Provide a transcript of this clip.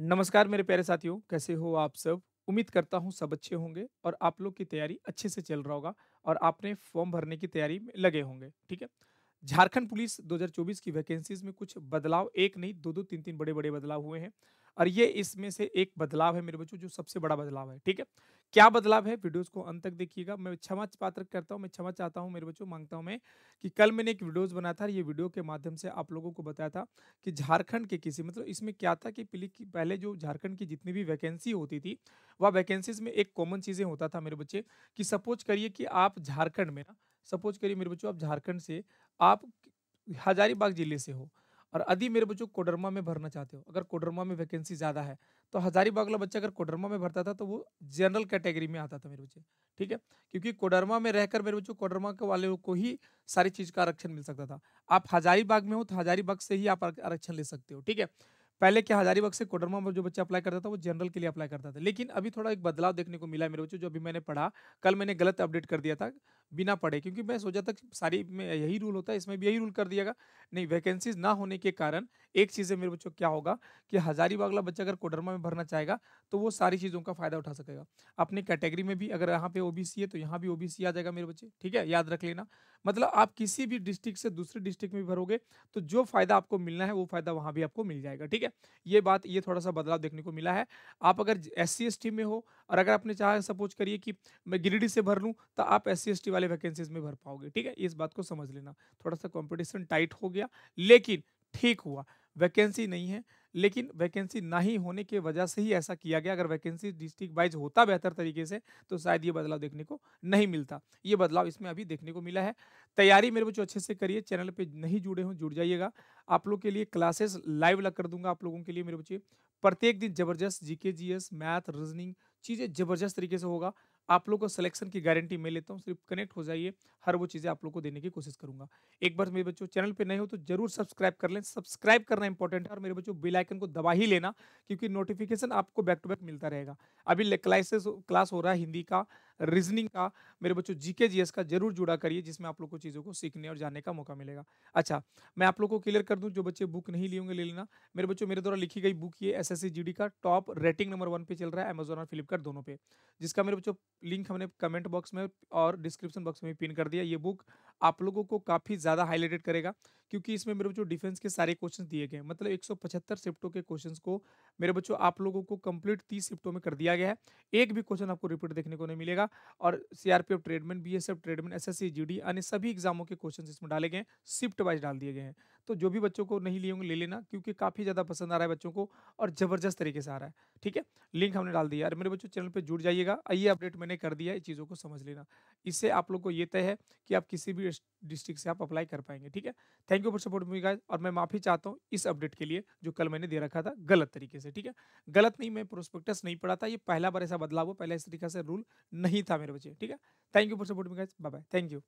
नमस्कार मेरे प्यारे साथियों कैसे हो आप सब उम्मीद करता हूँ सब अच्छे होंगे और आप लोग की तैयारी अच्छे से चल रहा होगा और आपने फॉर्म भरने की तैयारी में लगे होंगे ठीक है झारखंड पुलिस 2024 की वैकेंसीज में कुछ बदलाव एक नहीं दो दो तीन तीन बड़े बड़े बदलाव हुए हैं और ये इसमें से एक बदलाव है मेरे बच्चों जो सबसे बड़ा बदलाव है ठीक है क्या बदलाव है वीडियोस को अंत तक देखिएगा मैं क्षमा पात्र करता हूँ मैं क्षमा चाहता हूँ मेरे बच्चों मांगता हूँ मैं कि कल मैंने एक वीडियोस बनाया था ये वीडियो के माध्यम से आप लोगों को बताया था कि झारखंड के किसी मतलब इसमें क्या था कि पिली की पहले जो झारखंड की जितनी भी वैकेंसी होती थी वह वैकेंसीज में एक कॉमन चीज़ें होता था मेरे बच्चे कि सपोज करिए कि आप झारखंड में ना सपोज करिए मेरे बच्चों आप झारखंड से आप हजारीबाग जिले से हो और यदि मेरे बच्चों कोडरमा में भरना चाहते हो अगर कोडरमा में वैकेंसी ज़्यादा है तो हजारीबाग वाला बच्चा अगर कोडरमा में भरता था तो वो जनरल कैटेगरी में आता था मेरे बच्चे ठीक है क्योंकि कोडरमा में रहकर मेरे बच्चों कोडरमा के वाले को ही सारी चीज़ का आरक्षण मिल सकता था आप हजारीबाग में हो तो हजारीबाग से ही आप आरक्षण ले सकते हो ठीक है पहले क्या हजारीबाग से कोडरमा में जो बच्चा अप्लाई करता था वो जनरल के लिए अप्लाई करता था लेकिन अभी थोड़ा एक बदलाव देखने को मिला मेरे बच्चों जो अभी मैंने पढ़ा कल मैंने गलत अपडेट कर दिया था बिना पढ़े क्योंकि मैं सोचा था सारी में यही रूल होता है इसमें भी यही रूल कर दिया नहीं वैकेंसीज ना होने के कारण एक चीज़ है मेरे बच्चों क्या होगा कि हज़ारी बागला बच्चा अगर कोडरमा में भरना चाहेगा तो वो सारी चीज़ों का फ़ायदा उठा सकेगा अपनी कैटेगरी में भी अगर यहाँ पे ओबीसी है तो यहाँ भी ओबीसी आ जाएगा मेरे बच्चे ठीक है याद रख लेना मतलब आप किसी भी डिस्ट्रिक्ट से दूसरे डिस्ट्रिक्ट में भरोगे तो जो फ़ायदा आपको मिलना है वो फ़ायदा वहाँ भी आपको मिल जाएगा ठीक है ये बात ये थोड़ा सा बदलाव देखने को मिला है आप अगर एस सी में हो और अगर आपने चाहे सपोज करिए कि मैं गिरिडीह से भर लूँ तो आप एस सी वाले वाले वैकेंसीज में भर पाओगे ठीक है इस बात को समझ लेना थोड़ा सा कॉम्पिटिशन टाइट हो गया लेकिन ठीक हुआ वैकेंसी नहीं है लेकिन वैकेंसी ना ही होने के वजह से ही ऐसा किया गया अगर वैकेंसी डिस्ट्रिक्ट वाइज होता बेहतर तरीके से तो शायद ये बदलाव देखने को नहीं मिलता ये बदलाव इसमें अभी देखने को मिला है तैयारी मेरे बच्चों अच्छे से करिए चैनल पे नहीं जुड़े हों जुड़ जाइएगा आप लोग के लिए क्लासेस लाइव लग कर दूंगा आप लोगों के लिए मेरे बच्चे प्रत्येक दिन जबरदस्त जी मैथ रीजनिंग चीज़ें जबरदस्त तरीके से होगा आप लोग को सिलेक्शन की गारंटी मैं लेता हूँ सिर्फ कनेक्ट हो जाइए हर वो चीज़ें आप लोग को देने की कोशिश करूंगा एक बार मेरे बच्चों चैनल पे नए हो तो जरूर सब्सक्राइब कर लें सब्सक्राइब करना इंपॉर्टेंट है और मेरे बच्चों बेल आइकन को दबा ही लेना क्योंकि नोटिफिकेशन आपको बैक टू बैक मिलता रहेगा अभी क्लासेस क्लास हो रहा है हिंदी का रीजनिंग का मेरे बच्चों जीके जीएस का जरूर जुड़ा करिए जिसमें आप लोग को चीज़ों को सीखने और जानने का मौका मिलेगा अच्छा मैं आप लोग को क्लियर कर दूं जो बच्चे बुक नहीं लिए होंगे ले लेना मेरे बच्चों मेरे द्वारा लिखी गई बुक ये एस एस का टॉप रेटिंग नंबर वन पे चल रहा है अमेजोन और फ्लिपकार्ट दोनों पे जिसका मेरे बच्चों लिंक हमने कमेंट बॉक्स में और डिस्क्रिप्शन बॉक्स में पिन कर दिया ये बुक आप लोगों को काफ़ी ज़्यादा हाईलाइटेड करेगा क्योंकि इसमें मेरे बच्चों डिफेंस के सारे क्वेश्चंस दिए गए हैं मतलब 175 शिफ्टों के क्वेश्चंस को मेरे बच्चों आप लोगों को कंप्लीट 30 शिफ्टों में कर दिया गया है एक भी क्वेश्चन आपको रिपीट देखने को नहीं मिलेगा और सीआरपीएफ ट्रेडमेंट बीएसएफ ट्रेडमेंट एसएससी जीडी अन्य सभी एग्जामों के क्वेश्चन इसमें डाले गए शिफ्ट वाइज डाल दिए गए हैं तो जो भी बच्चों को नहीं लिए होंगे ले लेना क्योंकि काफ़ी ज़्यादा पसंद आ रहा है बच्चों को और ज़बरदस्त तरीके से आ रहा है ठीक है लिंक हमने डाल दिया यार मेरे बच्चों चैनल पर जुड़ जाइएगा आइए अपडेट मैंने कर दिया है चीज़ों को समझ लेना इससे आप लोग को ये तय है कि आप किसी भी डिस्ट्रिक्ट से आप अप्लाई कर पाएंगे ठीक है thank you for support me guys और मैं माफ़ी चाहता हूँ इस अपडेट के लिए जो कल मैंने दे रखा था गलत तरीके से ठीक है गलत नहीं मैं प्रोस्पेक्टस नहीं पढ़ा था ये पहला बार ऐसा बदलाव हो पहले इस तरीके से रूल नहीं था मेरे बच्चे ठीक है thank you for support me guys bye bye thank you